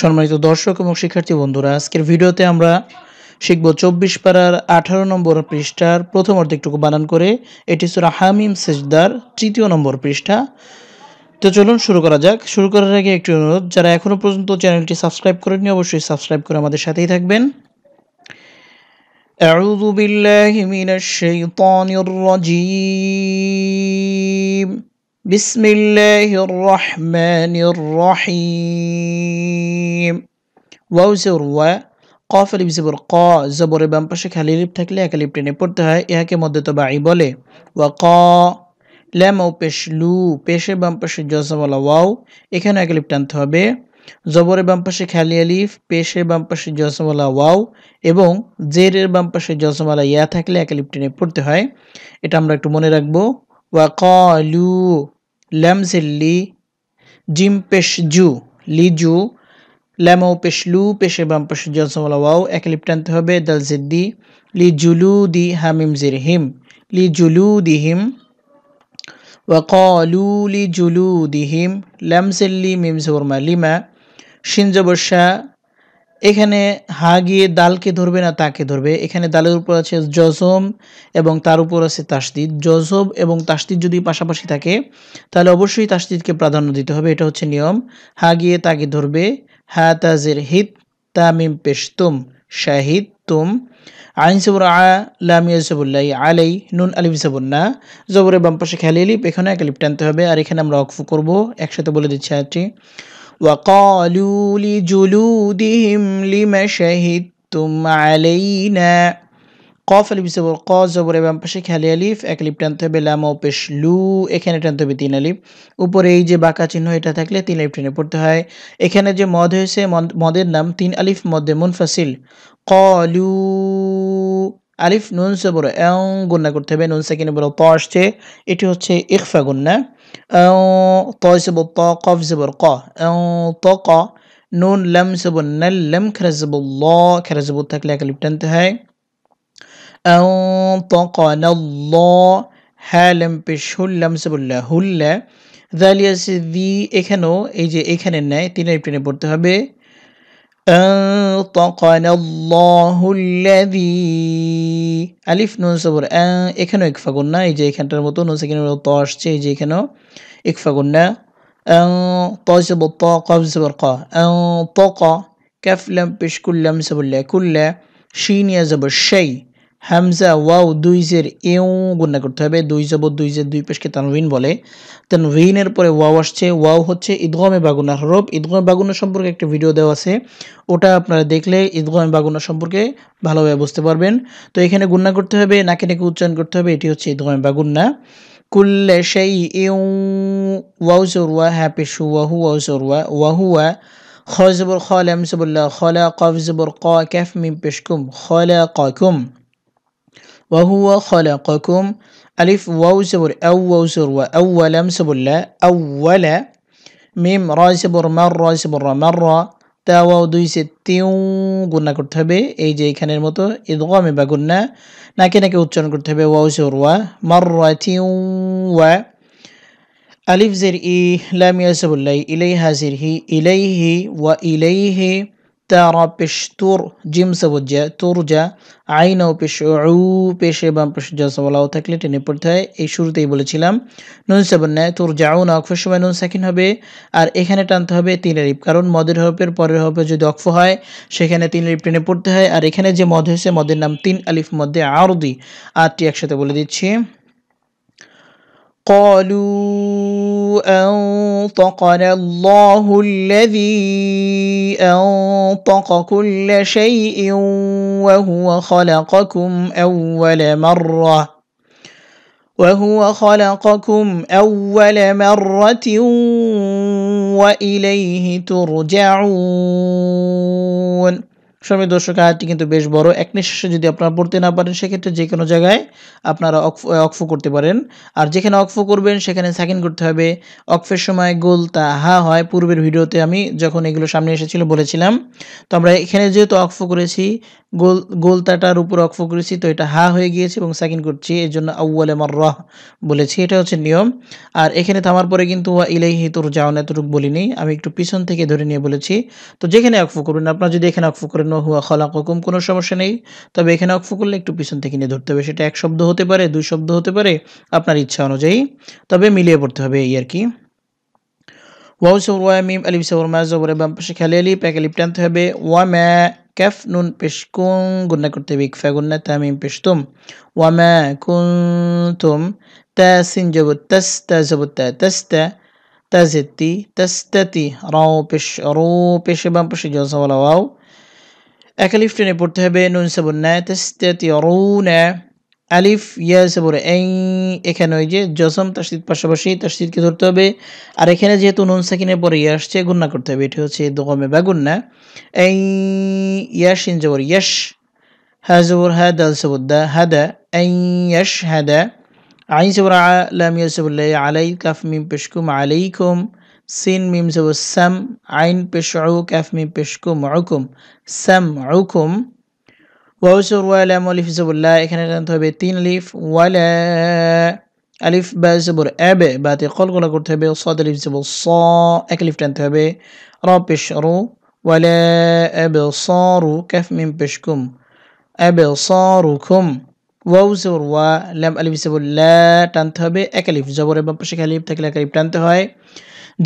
সম্মানিত দর্শক এবং শিক্ষার্থী বন্ধুরা আজকের ভিডিওতে আমরা শিখব চব্বিশ পাড়ার আঠারো নম্বর পৃষ্ঠার প্রথম অর্ধেকটুকু বানান করে এটি সুরা হামিম সেজদার তৃতীয় নম্বর পৃষ্ঠা তো চলুন শুরু করা যাক শুরু করার আগে একটি অনুরোধ যারা এখনও পর্যন্ত চ্যানেলটি সাবস্ক্রাইব করেননি অবশ্যই সাবস্ক্রাইব করে আমাদের সাথেই থাকবেন أعوذ بالله من الشيطان الرجيم بسم الله الرحمن الرحيم ওয়াও জের ওয়া কফ আলিফ জবর ক জবরের বাম পাশে খালি লিপ থাকলে এক লিপ টেনে পড়তে হয় ইহাকে মধ্যত বাই বলে ওয়া ক ল্যাম ও পেশ লু পেশে বাম পাশে জজমালা ওয়াও এখানে এক লিপ টানতে হবে জবরের বাম পাশে খালি আলিফ পেশের বাম পাশে জসমালা ওয়াও এবং জেরের বাম পাশে জসমালা ইয়া থাকলে এক লিপ টেনে পড়তে হয় এটা আমরা একটু মনে রাখবো ওয়া কলু لمز اللي جيم بش جو لي جو ল্যামো পেশলু পেশে বাম পেশে تهبه دل লিপ্টানতে হবে দাল জিদ্দি লি জুলু দি لي جلو دي هم وقالو لي جلو دي هم لمز اللي ميم زور ما لما شين এখানে হা গিয়ে দালকে ধরবে না তাকে ধরবে এখানে দালের উপর আছে জজম এবং তার উপর আছে তাসদিদ জজব এবং তাসদিদ যদি পাশাপাশি থাকে তাহলে অবশ্যই তাসদিদকে প্রাধান্য দিতে হবে এটা হচ্ছে নিয়ম হা গিয়ে তাকে ধরবে হা তাজের হিত তামিম পেশতুম শাহিদ তুম আইন সবর আ লামিয়াজবুল্লাহ আলাই নুন আলিম সাবুন্না জবরে বাম পাশে খেয়ালি লিপ এখানে এক লিপ টানতে হবে আর এখানে আমরা অকফু করবো একসাথে বলে দিচ্ছি আরটি وقالوا لجلودهم لم شهدتم علينا কফ আলিফ জবর ক জবর বাম পাশে খালি আলিফ এক আলিফ টানতে হবে লাম ও পেশ লু এখানে টানতে হবে তিন আলিফ উপরে এই যে বাঁকা চিহ্ন এটা থাকলে তিন আলিফ টেনে পড়তে হয় এখানে যে মদ হয়েছে মদের নাম তিন আলিফ মদে মুনফাসিল কলু আলিফ নুন সবর এও গুন্না করতে হবে নুন সেকেন্ডে বড় ত আসছে এটি হচ্ছে ইকফা গুন্না এও ত সবর ত কফ সবর ক এও ত ক নুন লাম সবর নাল লাম খেরা সবর ল খেরা সবর থাকলে এক লিপ টানতে হয় এও ত ক নাল ল হ্যা লাম পেশ হুল্লাম সবুল্লা হুল্লা দালিয়াসি দি এখানেও এই যে এখানে নেয় তিন লিপ টেনে পড়তে হবে أنطقنا الله الذي ألف নুন সবর এখানেও ইকফা গুন্না এই যে এখানটার মতো নুন সেকেন্ডের মতো আসছে এই যে এখানেও ইকফা গুন্না قا أنطق كف لم بش كل لم سبر كل شين يا زبر شي হামজা ওয়াও দুই জের এও গুণা করতে হবে দুই জব দুই জের দুই পেশকে তানভিন বলে তানভিনের পরে ওয়াও আসছে ওয়াও হচ্ছে ঈদগমে বাগুনা হরফ ঈদগমে বাগুনা সম্পর্কে একটা ভিডিও দেওয়া আছে ওটা আপনারা দেখলে ঈদগমে বাগুনা সম্পর্কে ভালোভাবে বুঝতে পারবেন তো এখানে গুণা করতে হবে নাকে নাকি উচ্চারণ করতে হবে এটি হচ্ছে ঈদগমে বাগুন্না কুল্লে সেই এউ ওয়াও জরুয়া হ্যাঁ পেশু ওয়াহু ওয়াও জরুয়া ওয়াহুয়া খ জবর খ ল্যাম জবুল্লাহ ল ক জবর ক ক্যাফ মিম পেশকুম ক কুম وهو خلقكم ألف وو زبر أو واو زبر وأول زبر لا أول ميم را زبر مر را زبر را مر را تا واو دوي ستيو قلنا كرتها بي أي جي كان الموتو إدغامي با قلنا ناكي ناكي اتشان كرتها بي واو زبر و مر و ألف زر إي لم يزبر لي إليها زر هي إليه وإليه إليه তার পেশ তোর জিম তোর যা আইন ও পেশ উ পেশে বা পেশা সবলাও থাকলে টেনে পড়তে হয় এই শুরুতেই বলেছিলাম নুন সাবন্যায় তোর যাও না অক্ষের সময় নুন সাকিন হবে আর এখানে টানতে হবে তিন রিপ কারণ মদের হপের পরের হপে যদি অক্ষ হয় সেখানে তিন রিপ টেনে পড়তে হয় আর এখানে যে মদ হয়েছে মদের নাম তিন আলিফ মধ্যে আরদি আটটি একসাথে বলে দিচ্ছি قالوا انطقنا الله الذي انطق كل شيء وهو خلقكم اول مره وهو خلقكم اول مره واليه ترجعون সময় দর্শক আয়াতটি কিন্তু বেশ বড় এক নিঃশ্বাসে যদি আপনারা পড়তে না পারেন সেক্ষেত্রে যে কোনো জায়গায় আপনারা অক্ফ করতে পারেন আর যেখানে অক্ফ করবেন সেখানে সাকিন করতে হবে অক্ফের সময় গোল তা হা হয় পূর্বের ভিডিওতে আমি যখন এগুলো সামনে এসেছিল বলেছিলাম তো আমরা এখানে যেহেতু অক্ফ করেছি গোল গোল তাটার উপর অক্ফ করেছি তো এটা হা হয়ে গিয়েছে এবং সাকিন করছি এর জন্য আউ্য়াল আমার রহ বলেছি এটা হচ্ছে নিয়ম আর এখানে থামার পরে কিন্তু ওয়া ইলাইহি তোর যাওয়ান এতটুকু বলিনি আমি একটু পিছন থেকে ধরে নিয়ে বলেছি তো যেখানে অক্ফ করবেন আপনারা যদি এখানে অক্ফ করেন হুয়া হুয়া কোকুম কোনো সমস্যা নেই তবে এখানে অক্ফ করলে একটু পিছন থেকে নিয়ে ধরতে হবে সেটা এক শব্দ হতে পারে দুই শব্দ হতে পারে আপনার ইচ্ছা অনুযায়ী তবে মিলিয়ে পড়তে হবে এই আর কি ওয়াউ সৌর ওয়া মিম আলিফ সৌর মা জবরে বাম পাশে খেলে আলিপ এক আলিপ টানতে হবে ওয়া ম্যা ক্যাফ নুন পেশকুং গুন্না করতে হবে ইকফা গুন্না তামিম তুম ওয়া ম্যা কুন্তুম তা সিন জব তাস তা জব তা তাস তা تزتي تستتي رو পেশ رو بش বাম পাশে جوز ولا واو একালিফ টেনে পড়তে হবে নুন সাবুন আলিফ ইয়া সাবুর এই এখানে ওই যে জসম শীত পাশাপাশি শীতকে ধরতে হবে আর এখানে যেহেতু নুন সাকিনের পরে ইয়ে আসছে গুন্না করতে হবে এটি হচ্ছে দোকমে বা গুন্না এই ইয়াস ইন যাবর ইয়াস হা যাবর হা দাল সাবুর দা হাদা এই ইয়াস দা আইন সাবুর আলাম ইয়া সাবুল্লাহ আলাই কাফমিম পেশকুম আলাইকুম সিন মিম যাব স্যাম আইন পেশ আউ ক্যাফ মিম পেশ কুম আউকুম স্যাম আউকুম ওয়াউসর ওয়ালাম আলিফ জবুল্লাহ এখানে জানতে হবে তিন আলিফ ওয়ালা আলিফ বা জবর অ্যাবে বাতে কলগোলা করতে হবে সদ আলিফ জবর স এক আলিফ টানতে হবে র পেশ রু ওয়ালা অ্যাবে সরু ক্যাফ মিম পেশ কুম অ্যাবে সরু খুম ওয়াউ জবর ওয়া লাম আলিফ জবর লা টানতে হবে এক আলিফ জবর এবং পাশে আলিফ থাকলে এক আলিফ টানতে হয়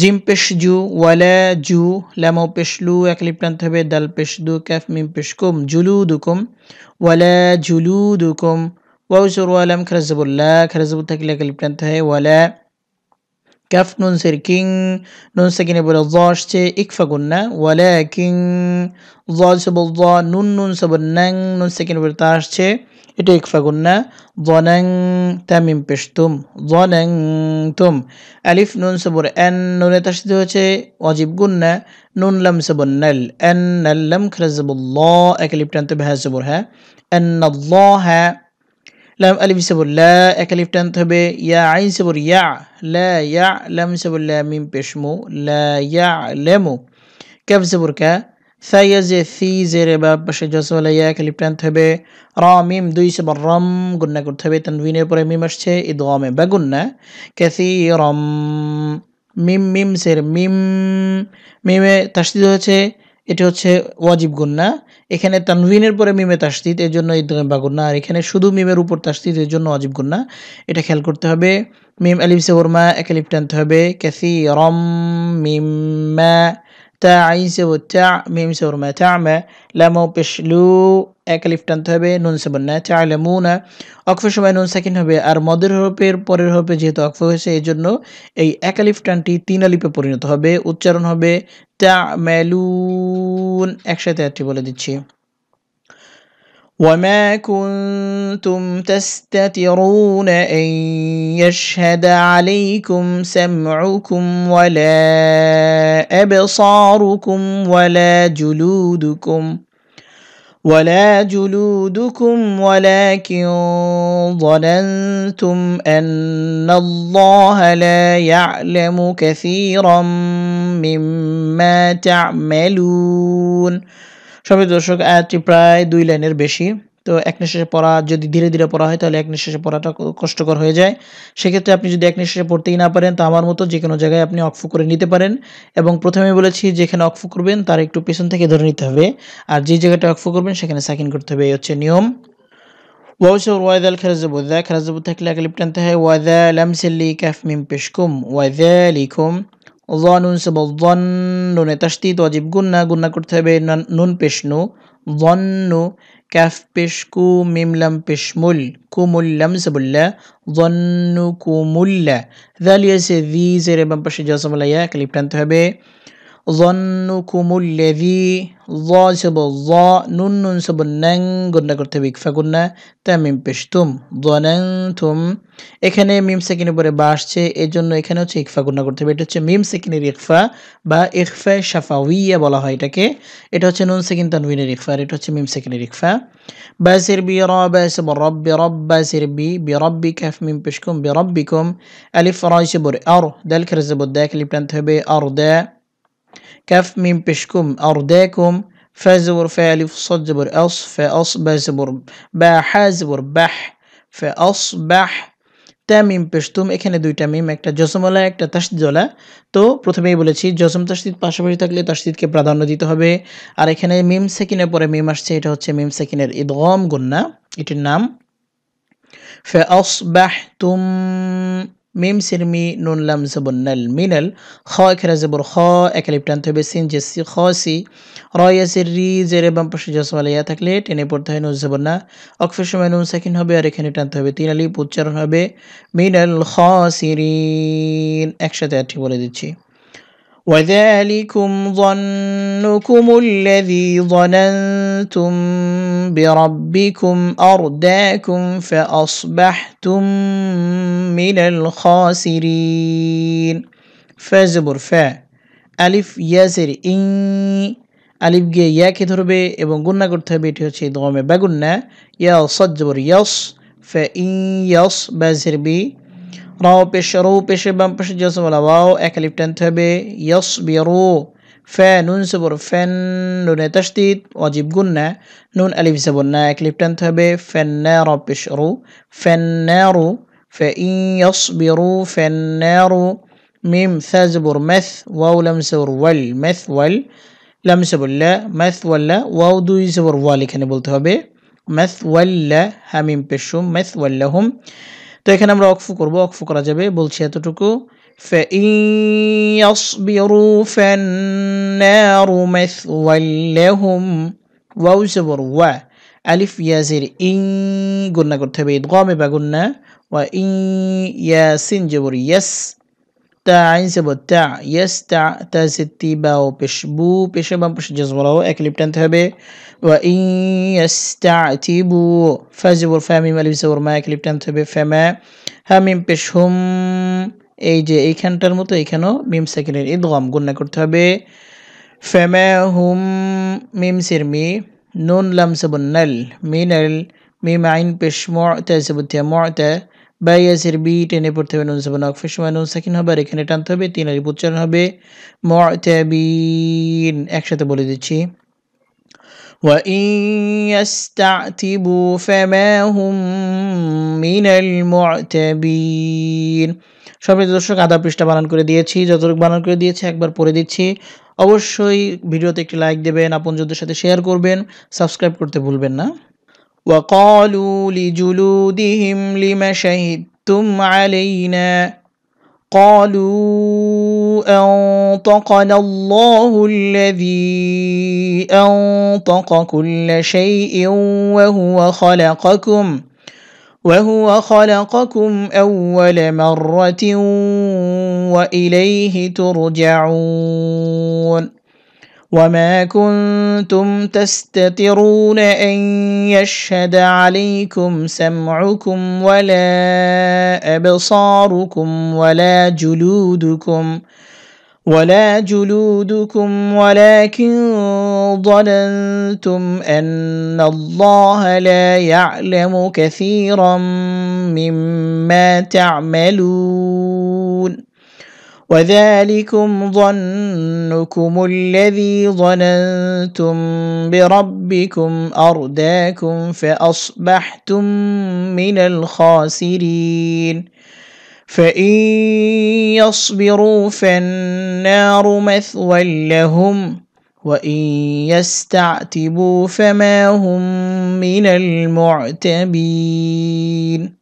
জিম পেশ জু ওয়ালা জু ল্যামো পেশলু এক লিপ টানতে হবে দাল পেশ দু ক্যাফ মিম পেশকুম জুলু দুকুম ওয়ালা জুলু দুকুম ওয়াউসর ওয়ালাম খেরাজবুল্লাহ খেরাজবুল থাকলে এক লিপ টানতে হয় ওয়ালা ক্যাফ নুন সের কিং নুন সেকেন্ডে বলে জ আসছে ইকফা গুন্না ওয়ালে কিং জ সবল জ নুন নুন সবল ন্যাং নুন সেকেন্ডে বলে তা আসছে এটা ইকফা গুন্না জনাং তামিম পেশতুম জনাং তুম আলিফ নুন সবর এন নুনে তাসিদ হয়েছে অজিব গুন্না নুন লাম সবর নাল এন নাল লাম খরাজবুল্লাহ এক লিপটান্ত ভ্যা সবর হ্যাঁ এন ল হ্যাঁ লাম আলিম সাবুল এক আলিফ হবে ইয়া আইন সাবুর ইয়া লা ইয়া লাম সাবুল লা মিম পেশমু লা ইয়া লেমু ক্যাব সাবুর ক্যা সাইয়া জে সি জে রে বা পাশে জসওয়ালা ইয়া এক আলিফ হবে র মিম দুই সাবুর রম গুন্না করতে হবে তানভিনের পরে মিম আসছে ইদগমে বা গুন্না ক্যাসি রম মিম মিম সের মিম মিমে তাস্তিদ হয়েছে এটি হচ্ছে ওয়াজিব গুন্না এখানে তানভিনের পরে মিমে তাস্তিত এর জন্য ইদগাম বা গুন্না আর এখানে শুধু মিমের উপর তাস্তিত এর জন্য ওয়াজিব গুন্না এটা খেয়াল করতে হবে মিম আলিফ সে ওরমা এক আলিফ টানতে হবে ক্যাসি রম মিম্মা তা আইন সে তা মিম সে উর্মা চা আমা লামো পেশলু এক আলিফ টানতে হবে নুন সেবন না চা আলামু না অক্ফের সময় নুন সাকিন হবে আর মদের হরপের পরের হরপে যেহেতু অক্ফ হয়েছে এই জন্য এই এক আলিফ টানটি তিন আলিপে পরিণত হবে উচ্চারণ হবে তা মেলুন একসাথে একটি বলে দিচ্ছি وما كنتم تستترون ان يشهد عليكم سمعكم ولا ابصاركم ولا جلودكم ولا جلودكم ولكن ظننتم ان الله لا يعلم كثيرا مما تعملون সবাই দর্শক আয়াতটি প্রায় দুই লাইনের বেশি তো এক নিঃশ্বাসে পড়া যদি ধীরে ধীরে পড়া হয় তাহলে এক নিঃশ্বাসে পড়াটা কষ্টকর হয়ে যায় সেক্ষেত্রে আপনি যদি এক নিঃশ্বাসে পড়তেই না পারেন তা আমার মতো যে কোনো জায়গায় আপনি অকফু করে নিতে পারেন এবং প্রথমে বলেছি যেখানে অকফু করবেন তার একটু পেছন থেকে ধরে নিতে হবে আর যে জায়গাটা অক্ফু করবেন সেখানে সাকিন করতে হবে এই হচ্ছে নিয়ম ওয়াউসর ওয়াইদাল খেরাজব ওয়াদা খেরাজব থাকলে এক হয় ওয়াদা লামসেল্লি ক্যাফমিম পেশকুম ওয়াইদা লিখুম জনুন সব জন নুনে তাস্তিত অজীব গুন্না গুন্না করতে হবে নুন পেশনু জন্নু ক্যাফ পেশ কু মিমলাম পেশমুল কুমুল্লাম সবুল্লা জন্নু কুমুল্লা দালিয়া সে ভি জেরে এবং পাশে জসমলাইয়া ক্লিপ টানতে হবে ظنكم الذي ظا سب ظا نون نون سب نن گنده کرتے بیک فا گنن تا میم پشتم ظنن توم ایکنه میم سکنی باش چه ای جنو ایکنه چه ایک فا گنن کرتے بیٹا چه میم سکنی با ایخ فا شفاوی بلا های تاکه ایتا چه نون سکن تنوین ریخ فا ریتا چه میم سکنی ریخ فا با سر بی را با سب رب بی رب با سر بی بی رب بی کف سبور ار دل کرز بود دا کلی پلان تا بی ار دا كف ميم بشكم أرداكم فا زبر فا ألف صد زبر أص فا أصبع زبر با حا زبر بح فا أصبح মিম পেশতুম এখানে দুইটা মিম একটা জসমলা একটা তাসদিদলা তো প্রথমেই বলেছি জসম তাসদিদ পাশাপাশি থাকলে তাসদিদকে প্রাধান্য দিতে হবে আর এখানে মিম সেকিনের পরে মিম আসছে এটা হচ্ছে মিম সেকিনের ইদগম গুন্না এটির নাম ফে ব্যাহ তুম মিম সিরমি নুন লাম জবুন্নাল মিনাল খ এখেরা জবুর খ একালিপ টানতে হবে সিন জেসি খ সি র ইয়াসির রি জের বাম পাশে জসমালিয়া থাকলে টেনে পড়তে হয় নুন জবুন্না অক্ষের সময় নুন সাকিন হবে আর এখানে টানতে হবে তিন আলিপ উচ্চারণ হবে মিনাল খ সিরিন একসাথে আটটি বলে দিচ্ছি وذلكم ظنكم الذي ظننتم بربكم ارداكم فاصبحتم من الخاسرين فزبر فا الف ياسر ان الف جي ياكي بي ابن قلنا قلت بيتي شي دغومي بقلنا يا صدر يص فان يص بزر بي রাও পেশে রৌ পেশে বাম পেশে জিয়াসমলা ওয়াও এক আলিফ টানতে হবে ইয়স বিয়রো ফে নুন সবর ফ্যান নুনে তশদিদ অজিব গুন্না নুন আলিফ সবর না এক আলিফ টানতে হবে ফ্যান রো পেশ রো ফ্যান রো ফে ইয়স বিয়রো ফ্যান রো মিম থা জবর মেথ ওয়াও লাম সবর ওয়াল মেথ ওয়াল লাম সবল্লা ম্যাথ ওয়াল্লা ওয়াও দুই সবর ওয়াল এখানে বলতে হবে ম্যাথ ওয়াল্লা হামিম পেশুম ম্যাথ ওয়াল্লাহুম হুম তো এখানে আমরা অকফু করব অকফু করা যাবে বলছি এতটুকু ওয়া আলিফ ইং করতে হবে গমে বা গুন্না ওয়া ইয়াসিন জবর ইয়াস التاء سبو التاء يستع تاس التيبا وبشبو بشبا بش جزورة أكلب تنتهبه وإن يستعتبوا فازبو الفامي مالي بسور ما أكلب تنتهبه فما همين بشهم এই যে এইখানটার মতো এখানেও মিম সেকেন্ডের ইদগম গুণনা করতে হবে ফেমে হুম মিম সিরমি নুন লাম সবুন্নাল মিনাল মিম আইন পেশ মতে সবুতে মতে বাই এসের বি টেনে পড়তে হবে নুন সাবান অকফের সময় নুন সাকিন হবে আর এখানে টানতে হবে তিন আলিপ উচ্চারণ হবে মিন একসাথে বলে দিচ্ছি وإن يستعتبوا فما هم من المعتبين সম্মানিত দর্শক আধা পৃষ্ঠা বানান করে দিয়েছি যতটুক বানান করে দিয়েছি একবার পড়ে দিচ্ছি অবশ্যই ভিডিওতে একটি লাইক দেবেন আপনজনদের সাথে শেয়ার করবেন সাবস্ক্রাইব করতে ভুলবেন না وقالوا لجلودهم لم شهدتم علينا قالوا انطقنا الله الذي انطق كل شيء وهو خلقكم وهو خلقكم اول مره واليه ترجعون وما كنتم تستترون ان يشهد عليكم سمعكم ولا ابصاركم ولا جلودكم ولا جلودكم ولكن ظننتم ان الله لا يعلم كثيرا مما تعملون وذلكم ظنكم الذي ظننتم بربكم ارداكم فاصبحتم من الخاسرين فان يصبروا فالنار مثوى لهم وان يستعتبوا فما هم من المعتبين